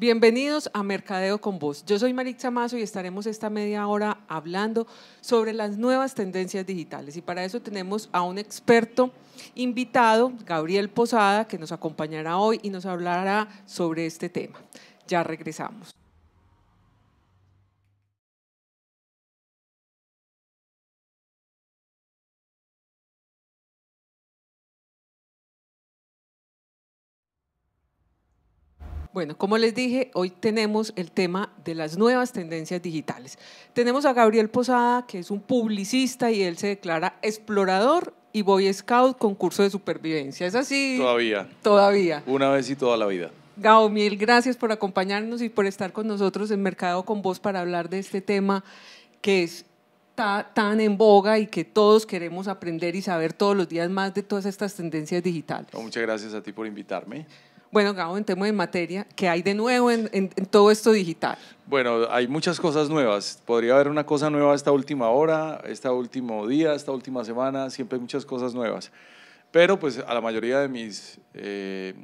Bienvenidos a Mercadeo con Vos. Yo soy Maritza Mazo y estaremos esta media hora hablando sobre las nuevas tendencias digitales. Y para eso tenemos a un experto invitado, Gabriel Posada, que nos acompañará hoy y nos hablará sobre este tema. Ya regresamos. Bueno, como les dije, hoy tenemos el tema de las nuevas tendencias digitales. Tenemos a Gabriel Posada, que es un publicista y él se declara explorador y Boy Scout con curso de supervivencia. ¿Es así? Todavía. Todavía. Una vez y toda la vida. gaomil, gracias por acompañarnos y por estar con nosotros en Mercado con Vos para hablar de este tema que es tan en boga y que todos queremos aprender y saber todos los días más de todas estas tendencias digitales. muchas gracias a ti por invitarme. Bueno, Gabo, tema de materia. ¿Qué hay de nuevo en, todo esto digital? Bueno, hay muchas cosas nuevas. Podría haber una cosa nueva esta última hora, este último día, esta última semana. Siempre hay muchas cosas nuevas. Pero pues a la mayoría de mis eh,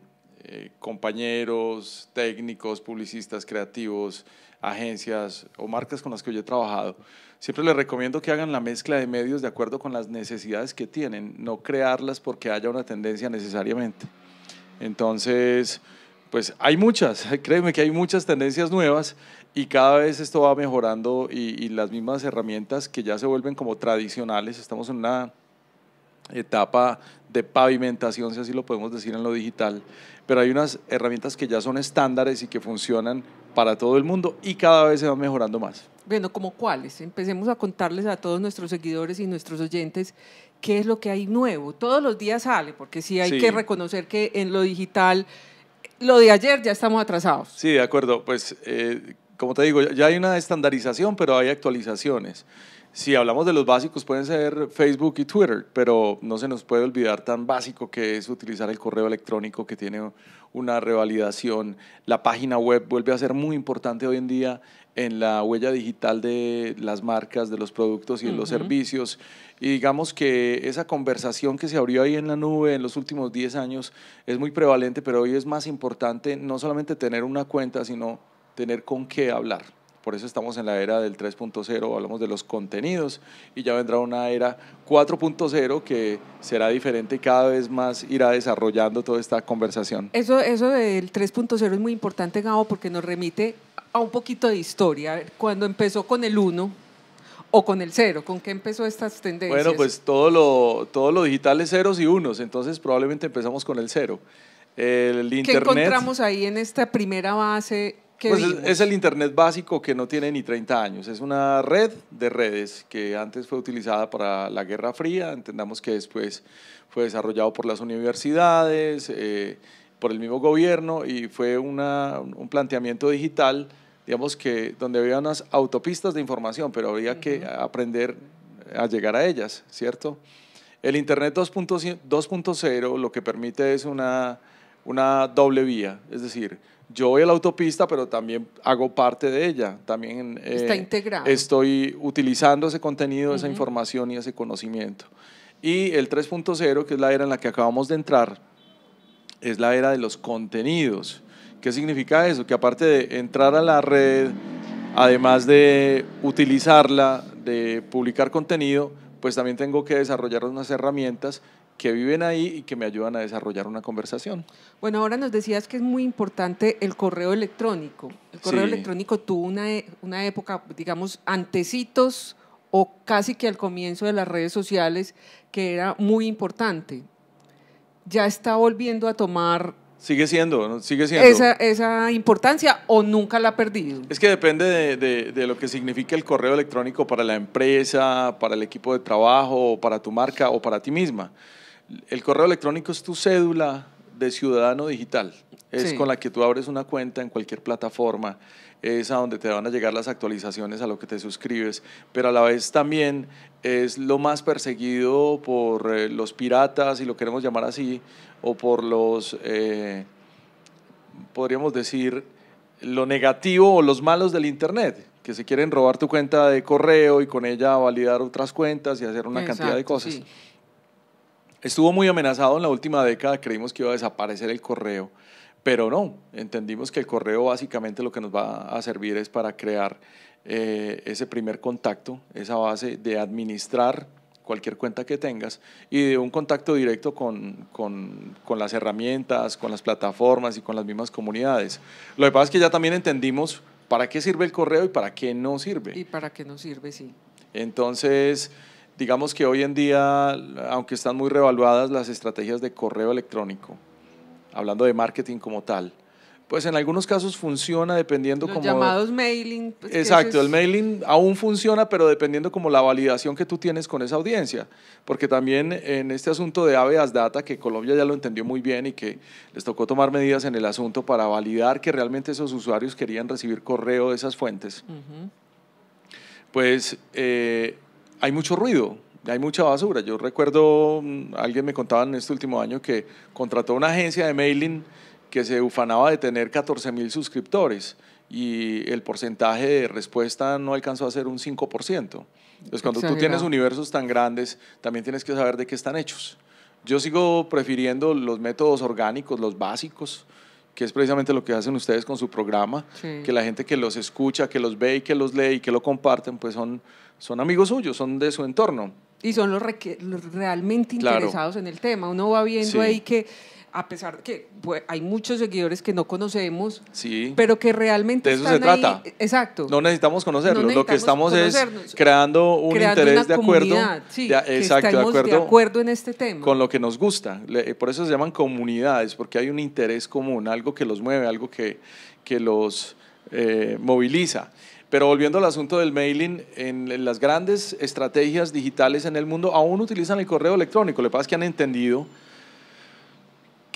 eh, compañeros, técnicos, publicistas, creativos, agencias o marcas con las que yo he trabajado, siempre les recomiendo que hagan la mezcla de medios de acuerdo con las necesidades que tienen, no crearlas porque haya una tendencia necesariamente. Entonces, pues hay muchas, créeme que hay muchas tendencias nuevas y cada vez esto va mejorando y, las mismas herramientas que ya se vuelven como tradicionales, estamos en una etapa de pavimentación, si así lo podemos decir en lo digital, pero hay unas herramientas que ya son estándares y que funcionan para todo el mundo y cada vez se va mejorando más. Bueno, ¿como cuáles? Empecemos a contarles a todos nuestros seguidores y nuestros oyentes qué es lo que hay nuevo. Todos los días sale, porque sí hay que reconocer que en lo digital, lo de ayer ya estamos atrasados. Sí, de acuerdo. Pues, eh, como te digo, ya hay una estandarización, pero hay actualizaciones si hablamos de los básicos, pueden ser Facebook y Twitter, pero no se nos puede olvidar tan básico que es utilizar el correo electrónico que tiene una revalidación. La página web vuelve a ser muy importante hoy en día en la huella digital de las marcas, de los productos y de los servicios. Y digamos que esa conversación que se abrió ahí en la nube en los últimos 10 años es muy prevalente, pero hoy es más importante no solamente tener una cuenta, sino tener con qué hablar. Por eso estamos en la era del 3.0, hablamos de los contenidos y ya vendrá una era 4.0 que será diferente y cada vez más irá desarrollando toda esta conversación. Eso, eso del 3.0 es muy importante, Gabo, porque nos remite a un poquito de historia. Cuando empezó con el 1, o con el cero? ¿Con qué empezó estas tendencias? Bueno, pues todo lo, digital es ceros y unos, entonces probablemente empezamos con el cero. El ¿Qué encontramos ahí en esta primera base pues es, el Internet básico que no tiene ni 30 años. Es una red de redes que antes fue utilizada para la Guerra Fría, entendamos que después fue desarrollado por las universidades, eh, por el mismo gobierno y fue una, un planteamiento digital, digamos que donde había unas autopistas de información, pero había que aprender a llegar a ellas, ¿cierto? El Internet 2.0 lo que permite es una, una doble vía, es decir, yo voy a la autopista, pero también hago parte de ella. También eh, Está integrado. estoy utilizando ese contenido, esa información y ese conocimiento. Y el 3.0, que es la era en la que acabamos de entrar, es la era de los contenidos. ¿Qué significa eso? Que aparte de entrar a la red, además de utilizarla, de publicar contenido, pues también tengo que desarrollar unas herramientas que viven ahí y que me ayudan a desarrollar una conversación. Bueno, ahora nos decías que es muy importante el correo electrónico. El correo electrónico tuvo e, una, época, digamos, antecitos o casi que al comienzo de las redes sociales, que era muy importante. Ya está volviendo a tomar... Sigue siendo, sigue siendo. Esa, importancia o nunca la ha perdido. Es que depende de, de lo que significa el correo electrónico para la empresa, para el equipo de trabajo, para tu marca o para ti misma. El correo electrónico es tu cédula de ciudadano digital. Es con la que tú abres una cuenta en cualquier plataforma, es a donde te van a llegar las actualizaciones a lo que te suscribes, pero a la vez también es lo más perseguido por eh, los piratas, si lo queremos llamar así, o por los, eh, podríamos decir, lo negativo o los malos del Internet, que se quieren robar tu cuenta de correo y con ella validar otras cuentas y hacer una cantidad de cosas. Estuvo muy amenazado en la última década, creímos que iba a desaparecer el correo, pero no, entendimos que el correo básicamente lo que nos va a servir es para crear eh, ese primer contacto, esa base de administrar cualquier cuenta que tengas y de un contacto directo con, con, las herramientas, con las plataformas y con las mismas comunidades. Lo que pasa es que ya también entendimos para qué sirve el correo y para qué no sirve. Y para qué no sirve, sí. Entonces, digamos que hoy en día, aunque están muy revaluadas las estrategias de correo electrónico, hablando de marketing como tal, pues en algunos casos funciona dependiendo como... Los como... llamados mailing. Pues, exacto, el mailing aún funciona, pero dependiendo como la validación que tú tienes con esa audiencia. Porque también en este asunto de ABAS Data, que Colombia ya lo entendió muy bien y que les tocó tomar medidas en el asunto para validar que realmente esos usuarios querían recibir correo de esas fuentes, pues... Eh, hay mucho ruido, hay mucha basura. Yo recuerdo, mm, alguien me contaba en este último año que contrató una agencia de mailing que se ufanaba de tener 14 mil suscriptores y el porcentaje de respuesta no alcanzó a ser un 5%. Entonces, cuando tú tienes universos tan grandes, también tienes que saber de qué están hechos. Yo sigo prefiriendo los métodos orgánicos, los básicos, que es precisamente lo que hacen ustedes con su programa, que la gente que los escucha, que los ve y que los lee y que lo comparten, pues son, son amigos suyos, son de su entorno. Y son los, realmente interesados en el tema. Uno va viendo ahí que a pesar de que pues, hay muchos seguidores que no conocemos, pero que realmente... De eso se trata. Exacto. No necesitamos conocerlos, lo que estamos es creando un interés de acuerdo, exacto, de acuerdo, de acuerdo en este tema. Con lo que nos gusta. Eh, por eso se llaman comunidades, porque hay un interés común, algo que los mueve, algo que, que los eh, moviliza. Pero volviendo al asunto del mailing, en, las grandes estrategias digitales en el mundo aún utilizan el correo electrónico. Lo que pasa es que han entendido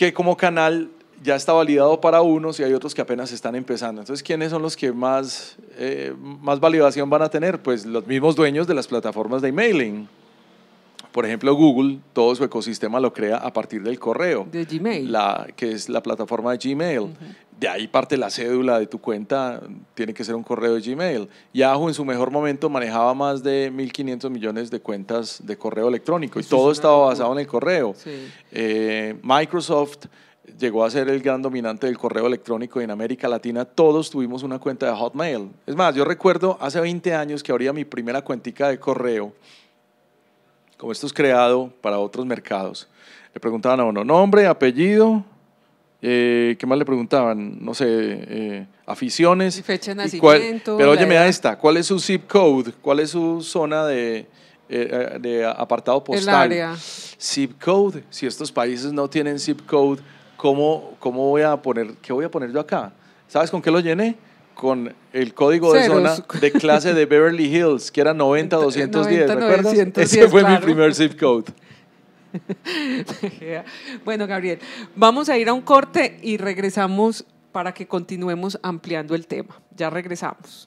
que como canal ya está validado para unos y hay otros que apenas están empezando. Entonces, ¿quiénes son los que más, eh, más validación van a tener? Pues los mismos dueños de las plataformas de emailing. Por ejemplo, Google, todo su ecosistema lo crea a partir del correo. De Gmail. La, que es la plataforma de Gmail. De ahí parte la cédula de tu cuenta, tiene que ser un correo de Gmail. Yahoo en su mejor momento manejaba más de 1.500 millones de cuentas de correo electrónico y todo estaba basado en el correo. Eh, Microsoft llegó a ser el gran dominante del correo electrónico en América Latina todos tuvimos una cuenta de Hotmail. Es más, yo recuerdo hace 20 años que abría mi primera cuentica de correo como esto es creado para otros mercados, le preguntaban a uno nombre, apellido, eh, ¿qué más le preguntaban? No sé, eh, aficiones. fecha de nacimiento. pero oye, me a esta, ¿cuál es su zip code? ¿Cuál es su zona de, eh, apartado postal? El área. Zip code. Si estos países no tienen zip code, ¿cómo, cómo voy a poner, qué voy a poner yo acá? ¿Sabes con qué lo llené? con el código de zona de clase de Beverly Hills, que era 90210, 90, ¿recuerdas? Ese fue mi primer zip code. bueno, Gabriel, vamos a ir a un corte y regresamos para que continuemos ampliando el tema. Ya regresamos.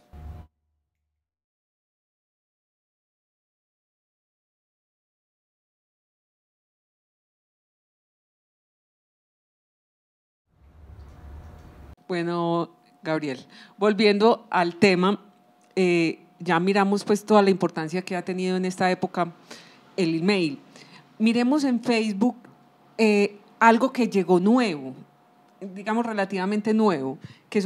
Bueno, Gabriel. Volviendo al tema, eh, ya miramos pues toda la importancia que ha tenido en esta época el email. Miremos en Facebook eh, algo que llegó nuevo, digamos relativamente nuevo, que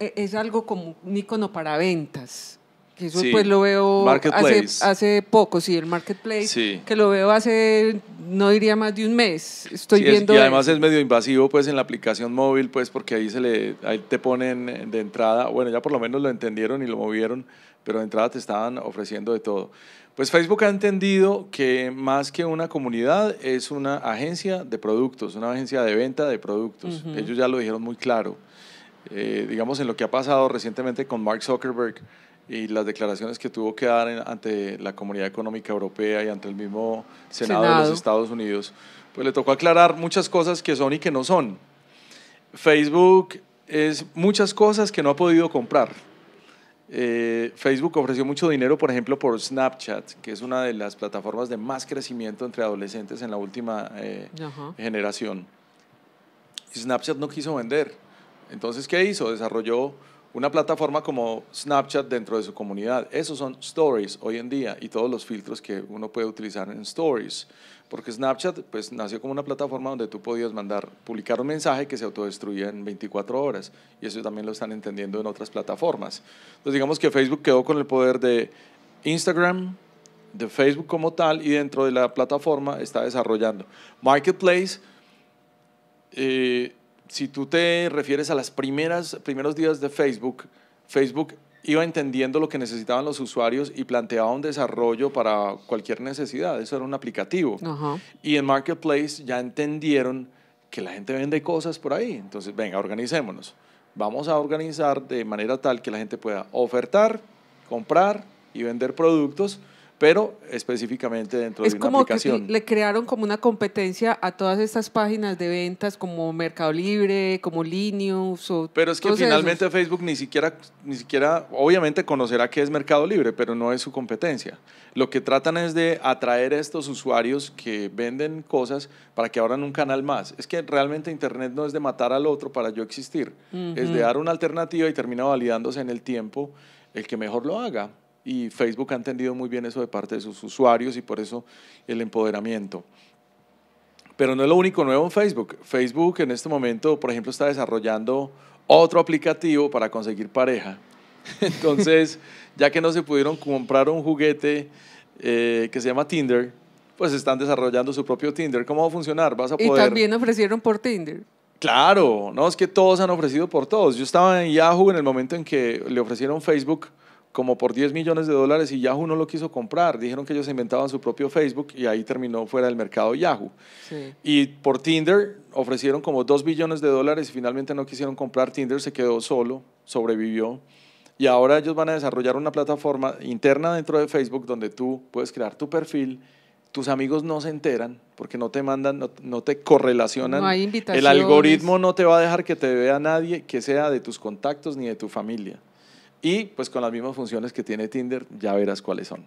eh, es algo como un icono para ventas. Que eso pues lo veo hace, hace, poco, sí, el marketplace, que lo veo hace, no diría más de un mes, estoy viendo... y además es medio invasivo pues en la aplicación móvil, pues porque ahí, se le, ahí te ponen de entrada, bueno, ya por lo menos lo entendieron y lo movieron, pero de entrada te estaban ofreciendo de todo. Pues Facebook ha entendido que más que una comunidad es una agencia de productos, una agencia de venta de productos. Ellos ya lo dijeron muy claro. Eh, digamos en lo que ha pasado recientemente con Mark Zuckerberg, y las declaraciones que tuvo que dar ante la Comunidad Económica Europea y ante el mismo Senado, de los Estados Unidos, pues le tocó aclarar muchas cosas que son y que no son. Facebook es muchas cosas que no ha podido comprar. Eh, Facebook ofreció mucho dinero, por ejemplo, por Snapchat, que es una de las plataformas de más crecimiento entre adolescentes en la última eh, generación. Snapchat no quiso vender. Entonces, ¿qué hizo? Desarrolló una plataforma como Snapchat dentro de su comunidad. Esos son stories hoy en día y todos los filtros que uno puede utilizar en stories. Porque Snapchat pues, nació como una plataforma donde tú podías mandar, publicar un mensaje que se autodestruía en 24 horas. Y eso también lo están entendiendo en otras plataformas. Entonces digamos que Facebook quedó con el poder de Instagram, de Facebook como tal, y dentro de la plataforma está desarrollando. Marketplace. Eh, si tú te refieres a los primeros días de Facebook, Facebook iba entendiendo lo que necesitaban los usuarios y planteaba un desarrollo para cualquier necesidad. Eso era un aplicativo. Y en Marketplace ya entendieron que la gente vende cosas por ahí. Entonces, venga, organicémonos. Vamos a organizar de manera tal que la gente pueda ofertar, comprar y vender productos pero específicamente dentro de una como Que le crearon como una competencia a todas estas páginas de ventas como Mercado Libre, como Linux. O pero es que finalmente Facebook ni siquiera, ni siquiera, obviamente conocerá qué es Mercado Libre, pero no es su competencia. Lo que tratan es de atraer a estos usuarios que venden cosas para que abran un canal más. Es que realmente Internet no es de matar al otro para yo existir, es de dar una alternativa y termina validándose en el tiempo el que mejor lo haga y Facebook ha entendido muy bien eso de parte de sus usuarios y por eso el empoderamiento. Pero no es lo único nuevo en Facebook. Facebook en este momento, por ejemplo, está desarrollando otro aplicativo para conseguir pareja. Entonces, ya que no se pudieron comprar un juguete eh, que se llama Tinder, pues están desarrollando su propio Tinder. ¿Cómo va a funcionar? Vas a poder... Y también ofrecieron por Tinder. Claro, no, es que todos han ofrecido por todos. Yo estaba en Yahoo en el momento en que le ofrecieron Facebook como por 10 millones de dólares y Yahoo no lo quiso comprar. Dijeron que ellos inventaban su propio Facebook y ahí terminó fuera del mercado Yahoo. Y por Tinder ofrecieron como 2 billones de dólares y finalmente no quisieron comprar. Tinder se quedó solo, sobrevivió. Y ahora ellos van a desarrollar una plataforma interna dentro de Facebook donde tú puedes crear tu perfil, tus amigos no se enteran porque no te mandan, no, te correlacionan. No hay el algoritmo no te va a dejar que te vea nadie que sea de tus contactos ni de tu familia. Y pues con las mismas funciones que tiene Tinder, ya verás cuáles son.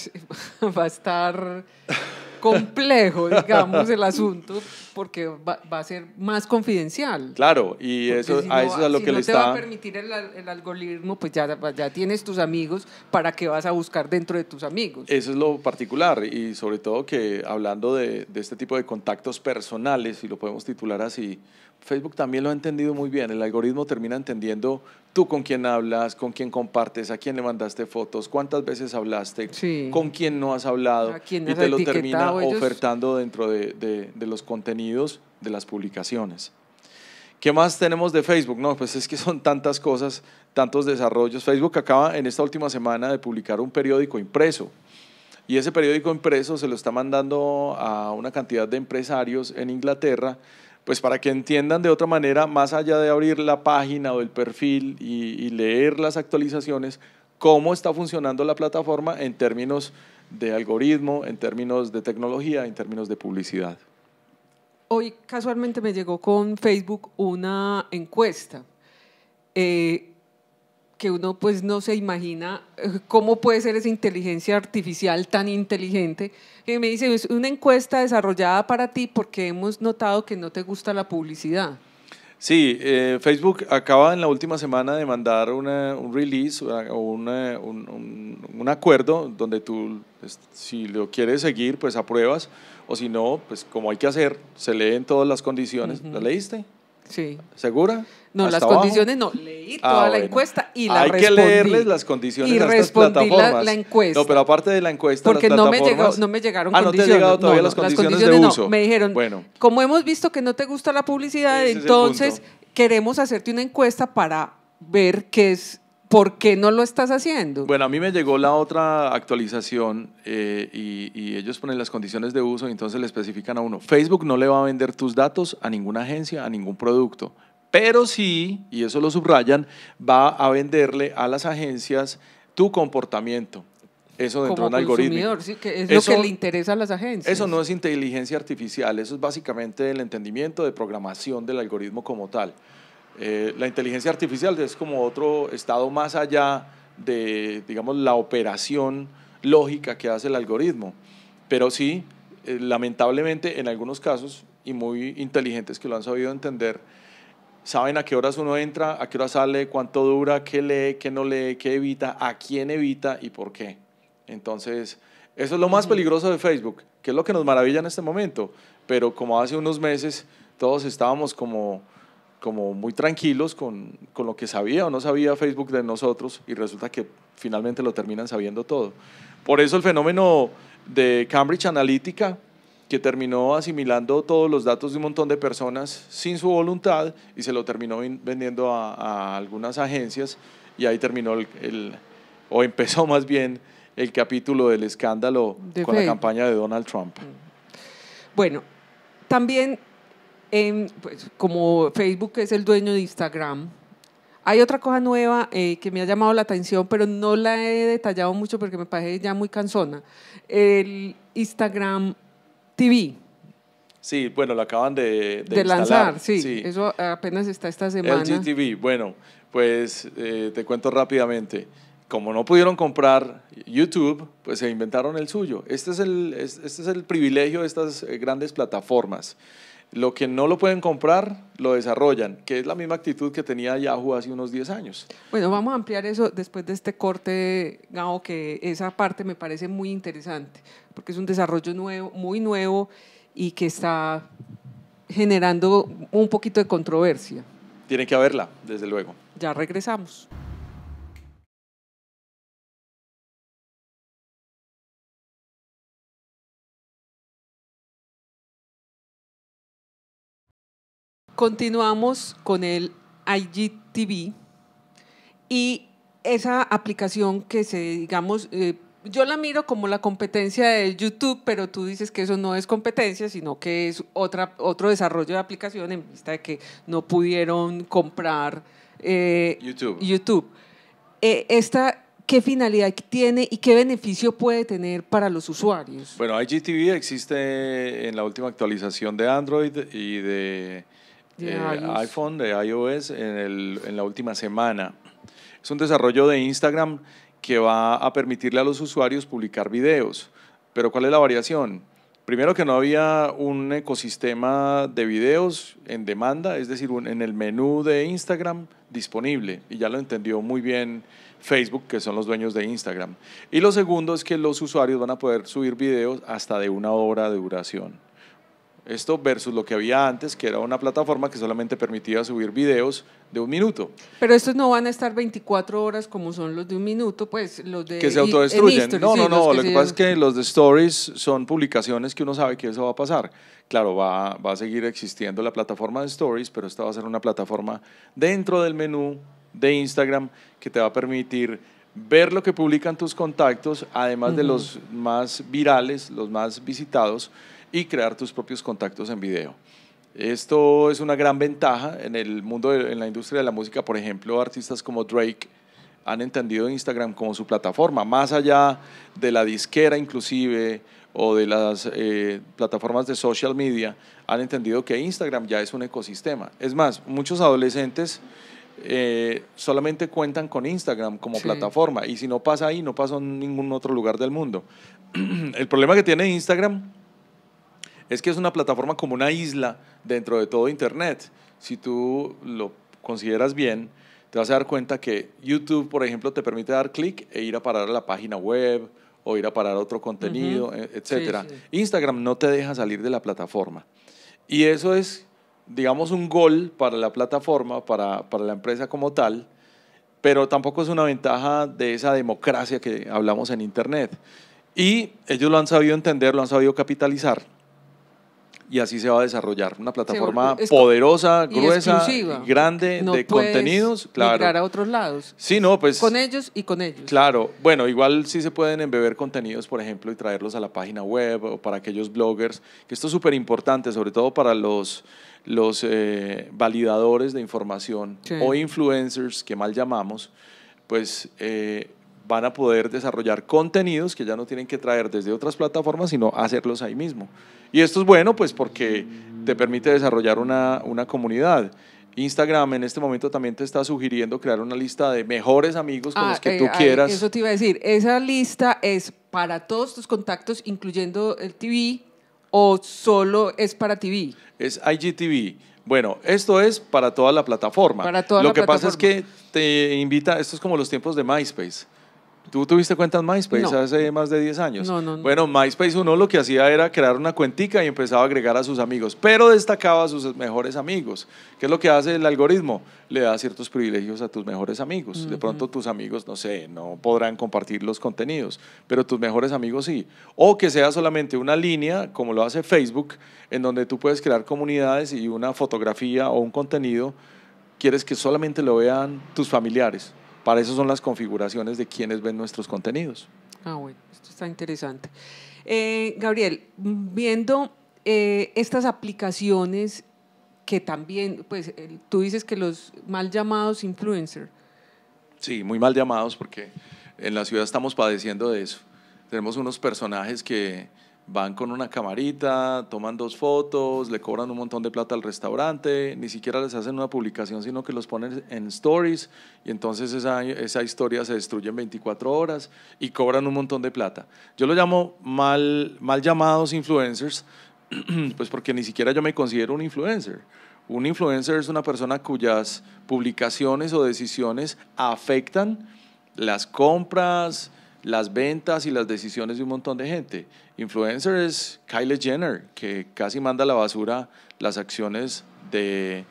Va a estar complejo, digamos, el asunto, porque va, a ser más confidencial. Claro, y eso, a eso es a lo que le está... Si no te va a permitir el, algoritmo, pues ya, ya tienes tus amigos, ¿para qué vas a buscar dentro de tus amigos? Eso es lo particular, y sobre todo que hablando de, de este tipo de contactos personales, si lo podemos titular así, Facebook también lo ha entendido muy bien. El algoritmo termina entendiendo tú con quién hablas, con quién compartes, a quién le mandaste fotos, cuántas veces hablaste, con quién no has hablado. y te lo termina ofertando dentro de, los contenidos de las publicaciones. ¿Qué más tenemos de Facebook? No, pues es que son tantas cosas, tantos desarrollos. Facebook acaba en esta última semana de publicar un periódico impreso. Y ese periódico impreso se lo está mandando a una cantidad de empresarios en Inglaterra pues para que entiendan de otra manera, más allá de abrir la página o el perfil y, leer las actualizaciones, cómo está funcionando la plataforma en términos de algoritmo, en términos de tecnología, en términos de publicidad. Hoy casualmente me llegó con Facebook una encuesta eh, que uno pues no se imagina eh, cómo puede ser esa inteligencia artificial tan inteligente, que me dice, es una encuesta desarrollada para ti porque hemos notado que no te gusta la publicidad. Sí, eh, Facebook acaba en la última semana de mandar un release o un, acuerdo donde tú, pues, si lo quieres seguir, pues apruebas, o si no, pues como hay que hacer, se leen todas las condiciones. ¿La leíste? Sí. ¿Segura? No, las condiciones no. Leí ah, toda la encuesta y la Hay que leerles las condiciones y estas respondí la, encuesta. No, pero aparte de la encuesta, porque no me llegó, no me llegaron ah, no te todavía las, condiciones de uso. Me dijeron, bueno. como hemos visto que no te gusta la publicidad, entonces queremos hacerte una encuesta para ver qué es ¿Por qué no lo estás haciendo? Bueno, a mí me llegó la otra actualización eh, y, ellos ponen las condiciones de uso y entonces le especifican a uno, Facebook no le va a vender tus datos a ninguna agencia, a ningún producto, pero sí, y eso lo subrayan, va a venderle a las agencias tu comportamiento. Eso dentro de un algoritmo. Sí, que es lo que le interesa a las agencias. Eso no es inteligencia artificial, eso es básicamente el entendimiento de programación del algoritmo como tal. Eh, la inteligencia artificial es como otro estado más allá de, digamos, la operación lógica que hace el algoritmo. Pero sí, eh, lamentablemente, en algunos casos, y muy inteligentes que lo han sabido entender, saben a qué horas uno entra, a qué hora sale, cuánto dura, qué lee, qué no lee, qué evita, a quién evita y por qué. Entonces, eso es lo más peligroso de Facebook, que es lo que nos maravilla en este momento. Pero como hace unos meses todos estábamos como como muy tranquilos con, lo que sabía o no sabía Facebook de nosotros y resulta que finalmente lo terminan sabiendo todo. Por eso el fenómeno de Cambridge Analytica, que terminó asimilando todos los datos de un montón de personas sin su voluntad y se lo terminó vendiendo a, algunas agencias y ahí terminó el, o empezó más bien el capítulo del escándalo con la campaña de Donald Trump. Mm. Bueno, también pues, como Facebook es el dueño de Instagram, hay otra cosa nueva eh, que me ha llamado la atención, pero no la he detallado mucho porque me parece ya muy cansona. El Instagram TV. Sí, bueno, lo acaban de, de, lanzar, sí, Eso apenas está esta semana. El bueno, pues eh, te cuento rápidamente. Como no pudieron comprar YouTube, pues se inventaron el suyo. Este es el, este es el privilegio de estas eh, grandes plataformas. Lo que no lo pueden comprar, lo desarrollan, que es la misma actitud que tenía Yahoo hace unos 10 años. Bueno, vamos a ampliar eso después de este corte, Gao, que esa parte me parece muy interesante, porque es un desarrollo nuevo, muy nuevo y que está generando un poquito de controversia. Tiene que haberla, desde luego. Ya regresamos. Continuamos con el IGTV y esa aplicación que se, digamos, eh, yo la miro como la competencia de YouTube, pero tú dices que eso no es competencia, sino que es otra, otro desarrollo de aplicación en vista de que no pudieron comprar eh, YouTube. YouTube. Eh, ¿Qué finalidad tiene y qué beneficio puede tener para los usuarios? Bueno, IGTV existe en la última actualización de Android y de eh, iPhone, de iOS, en, la última semana. Es un desarrollo de Instagram que va a permitirle a los usuarios publicar videos. Pero ¿cuál es la variación? Primero que no había un ecosistema de videos en demanda, es decir, en el menú de Instagram disponible. Y ya lo entendió muy bien Facebook, que son los dueños de Instagram. Y lo segundo es que los usuarios van a poder subir videos hasta de una hora de duración. Esto versus lo que había antes, que era una plataforma que solamente permitía subir videos de un minuto. Pero estos no van a estar 24 horas como son los de un minuto, pues los de... Que se autodestruyen. no, no, no, lo que pasa es que los de stories son publicaciones que uno sabe que eso va a pasar. Claro, va, va a seguir existiendo la plataforma de stories, pero esta va a ser una plataforma dentro del menú de Instagram que te va a permitir ver lo que publican tus contactos, además de los más virales, los más visitados y crear tus propios contactos en video. Esto es una gran ventaja en el mundo, en la industria de la música, por ejemplo, artistas como Drake han entendido Instagram como su plataforma, más allá de la disquera inclusive o de las eh, plataformas de social media, han entendido que Instagram ya es un ecosistema. Es más, muchos adolescentes eh, solamente cuentan con Instagram como plataforma y si no pasa ahí, no pasa en ningún otro lugar del mundo. El problema que tiene Instagram es que es una plataforma como una isla dentro de todo Internet. Si tú lo consideras bien, te vas a dar cuenta que YouTube, por ejemplo, te permite dar clic e ir a parar a la página web o ir a parar otro contenido, etc. etcétera. Instagram no te deja salir de la plataforma. Y eso es, digamos, un gol para la plataforma, para, para la empresa como tal, pero tampoco es una ventaja de esa democracia que hablamos en Internet. Y ellos lo han sabido entender, lo han sabido capitalizar y así se va a desarrollar. Una plataforma poderosa, gruesa, grande de contenidos. Claro. a otros lados. Sí, no, pues. Con ellos y con ellos. Claro, bueno, igual sí se pueden embeber contenidos, por ejemplo, y traerlos a la página web o para aquellos bloggers, que esto es súper importante, sobre todo para los los eh, validadores de información o influencers, que mal llamamos, pues eh, van a poder desarrollar contenidos que ya no tienen que traer desde otras plataformas, sino hacerlos ahí mismo. Y esto es bueno, pues porque te permite desarrollar una, una comunidad. Instagram en este momento también te está sugiriendo crear una lista de mejores amigos con los que ah, tú eh, quieras. Eso te iba a decir, esa lista es para todos tus contactos, incluyendo el TV, o solo es para TV. Es IGTV. Bueno, esto es para toda la plataforma. Para toda Lo que pasa es que te invita, esto es como los tiempos de MySpace. ¿Tú tuviste cuenta en MySpace hace más de 10 años? No, no, no, Bueno, MySpace uno lo que hacía era crear una cuentica y empezaba a agregar a sus amigos, pero destacaba a sus mejores amigos. ¿Qué es lo que hace el algoritmo? Le da ciertos privilegios a tus mejores amigos. De pronto tus amigos, no sé, no podrán compartir los contenidos, pero tus mejores amigos sí. O que sea solamente una línea, como lo hace Facebook, en donde tú puedes crear comunidades y una fotografía o un contenido quieres que solamente lo vean tus familiares para eso son las configuraciones de quienes ven nuestros contenidos. Ah, bueno, esto está interesante. Eh, Gabriel, viendo eh, estas aplicaciones que también, pues tú dices que los mal llamados influencers. Sí, muy mal llamados porque en la ciudad estamos padeciendo de eso. Tenemos unos personajes que van con una camarita, toman dos fotos, le cobran un montón de plata al restaurante, ni siquiera les hacen una publicación, sino que los ponen en stories y entonces esa, historia se destruye en 24 horas y cobran un montón de plata. Yo lo llamo mal, mal llamados influencers, pues porque ni siquiera yo me considero un influencer. Un influencer es una persona cuyas publicaciones o decisiones afectan las compras, las ventas y las decisiones de un montón de gente. Influencer es Kylie Jenner, que casi manda a la basura las acciones de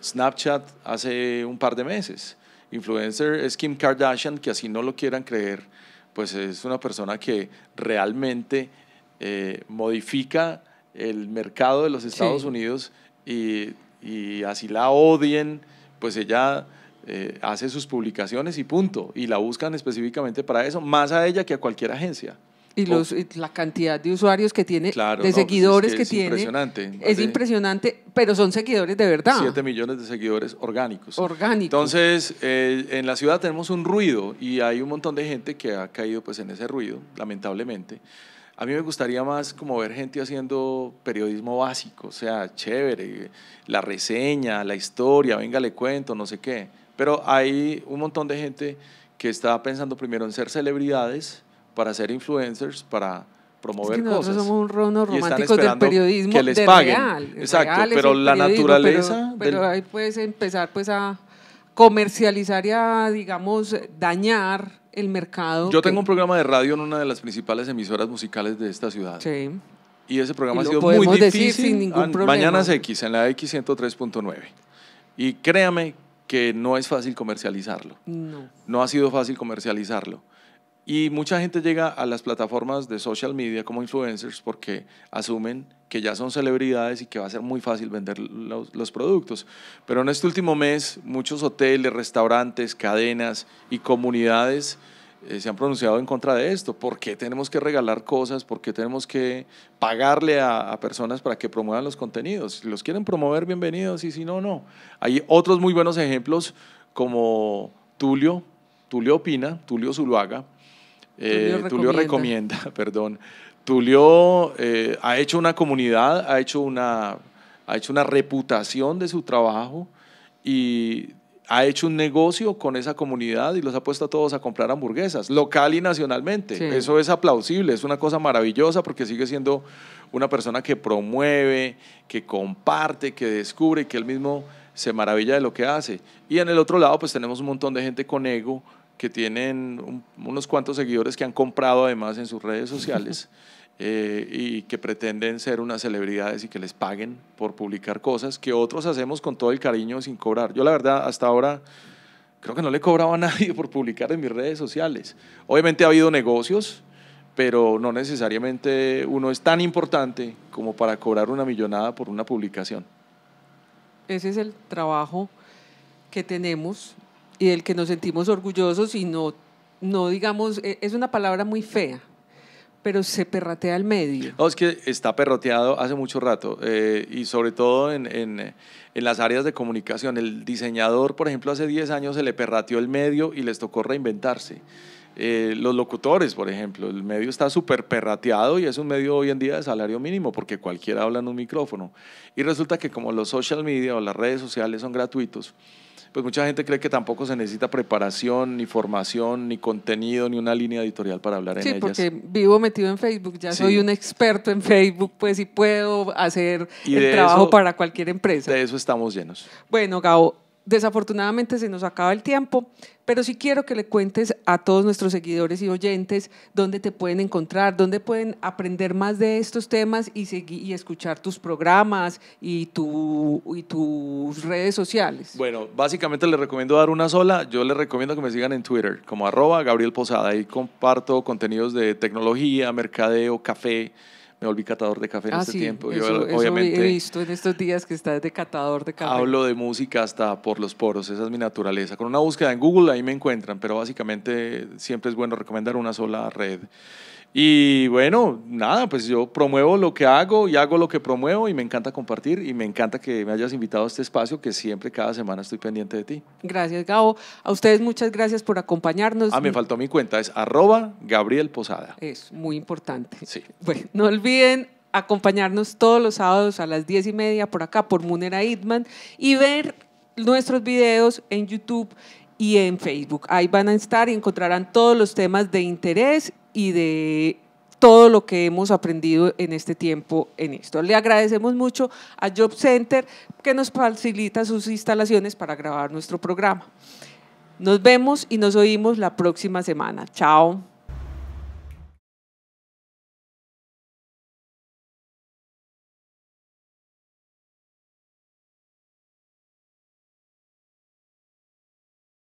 Snapchat hace un par de meses. Influencer es Kim Kardashian, que así no lo quieran creer, pues es una persona que realmente eh, modifica el mercado de los Estados Unidos y, y así la odien, pues ella eh, hace sus publicaciones y punto. Y la buscan específicamente para eso, más a ella que a cualquier agencia. Y, la cantidad de usuarios que tiene, de pues seguidores que, es tiene. Es impresionante, pero son seguidores de verdad. 7 millones de seguidores orgánicos. Orgánicos. Entonces, eh, en la ciudad tenemos un ruido y hay un montón de gente que ha caído pues, en ese ruido, lamentablemente. A mí me gustaría más como ver gente haciendo periodismo básico, o sea, chévere, la reseña, la historia, venga, le cuento, no sé qué pero hay un montón de gente que está pensando primero en ser celebridades, para ser influencers, para promover es que nosotros cosas. somos unos románticos del periodismo que les paguen. Exacto, pero la naturaleza. Pero, ahí puedes empezar pues a comercializar y a, digamos, dañar el mercado. Yo tengo un programa de radio en una de las principales emisoras musicales de esta ciudad. Sí. Y ese programa ha sido muy difícil. Decir sin ningún ah, problema. Mañanas X, en la X103.9. Y créame que no es fácil comercializarlo. No. ha sido fácil comercializarlo. Y mucha gente llega a las plataformas de social media como influencers porque asumen que ya son celebridades y que va a ser muy fácil vender los, los, productos. Pero en este último mes, muchos hoteles, restaurantes, cadenas y comunidades eh, se han pronunciado en contra de esto. ¿Por qué tenemos que regalar cosas? ¿Por qué tenemos que pagarle a, personas para que promuevan los contenidos? Si los quieren promover, bienvenidos, y si no, no. Hay otros muy buenos ejemplos como Tulio, Tulio Opina, Tulio Zuluaga, eh, Tulio, recomienda. perdón. Tulio eh, ha hecho una comunidad, ha hecho una, ha hecho una reputación de su trabajo y ha hecho un negocio con esa comunidad y los ha puesto a todos a comprar hamburguesas, local y nacionalmente. Eso es aplausible, es una cosa maravillosa porque sigue siendo una persona que promueve, que comparte, que descubre, que él mismo se maravilla de lo que hace. Y en el otro lado, pues tenemos un montón de gente con ego que tienen unos cuantos seguidores que han comprado además en sus redes sociales. Eh, y que pretenden ser unas celebridades y que les paguen por publicar cosas que otros hacemos con todo el cariño sin cobrar. Yo la verdad hasta ahora creo que no le cobraba a nadie por publicar en mis redes sociales. Obviamente ha habido negocios, pero no necesariamente uno es tan importante como para cobrar una millonada por una publicación. Ese es el trabajo que tenemos y del que nos sentimos orgullosos y no digamos, e, es una palabra muy fea, pero se perratea el medio. No, oh, es que está perroteado hace mucho rato eh, y sobre todo en, en, en, las áreas de comunicación. El diseñador, por ejemplo, hace 10 años se le perrateó el medio y les tocó reinventarse. Eh, los locutores, por ejemplo, el medio está súper perrateado y es un medio hoy en día de salario mínimo porque cualquiera habla en un micrófono. Y resulta que como los social media o las redes sociales son gratuitos, pues mucha gente cree que tampoco se necesita preparación, ni formación, ni contenido, ni una línea editorial para hablar en ellas. Sí, porque vivo metido en Facebook, ya soy un experto en Facebook, pues y puedo hacer el trabajo para cualquier empresa. De eso estamos llenos. Bueno, Gabo, desafortunadamente se nos acaba el tiempo, pero sí quiero que le cuentes a todos nuestros seguidores y oyentes dónde te pueden encontrar, dónde pueden aprender más de estos temas y, escuchar tus programas y, y tus redes sociales. Bueno, básicamente les recomiendo dar una sola. Yo les recomiendo que me sigan en Twitter como arroba Gabriel Posada. Ahí comparto contenidos de tecnología, mercadeo, café me volví catador de café en ah, este tiempo. Yo, obviamente, he visto en estos días que está de catador de café. Hablo de música hasta por los poros, esa es mi naturaleza. Con una búsqueda en Google ahí me encuentran, pero básicamente siempre es bueno recomendar una sola red. Y bueno, nada, pues yo promuevo lo que hago y hago lo que promuevo y me encanta compartir y me encanta que me hayas invitado a este espacio que siempre cada semana estoy pendiente de ti. Gracias, Gabo. A ustedes muchas gracias por acompañarnos. Ah, me faltó mi cuenta, es arroba Gabriel Posada. Es muy importante. Sí. Bueno, no olviden acompañarnos todos los sábados a las diez y media por acá, por Munera Itman, y ver nuestros videos en YouTube y en Facebook. Ahí van a estar y encontrarán todos los temas de interés y de todo lo que hemos aprendido en este tiempo en esto. Le agradecemos mucho a Job Center que nos facilita sus instalaciones para grabar nuestro programa. Nos vemos y nos oímos la próxima semana. Chao.